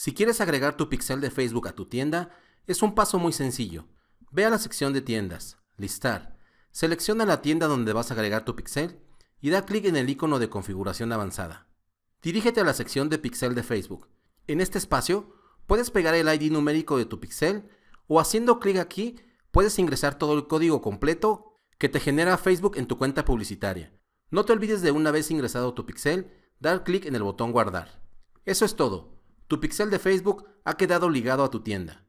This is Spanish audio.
Si quieres agregar tu pixel de Facebook a tu tienda, es un paso muy sencillo. Ve a la sección de tiendas, listar, selecciona la tienda donde vas a agregar tu pixel y da clic en el icono de configuración avanzada. Dirígete a la sección de pixel de Facebook. En este espacio, puedes pegar el ID numérico de tu pixel o haciendo clic aquí puedes ingresar todo el código completo que te genera Facebook en tu cuenta publicitaria. No te olvides de una vez ingresado tu pixel, dar clic en el botón guardar. Eso es todo tu pixel de Facebook ha quedado ligado a tu tienda.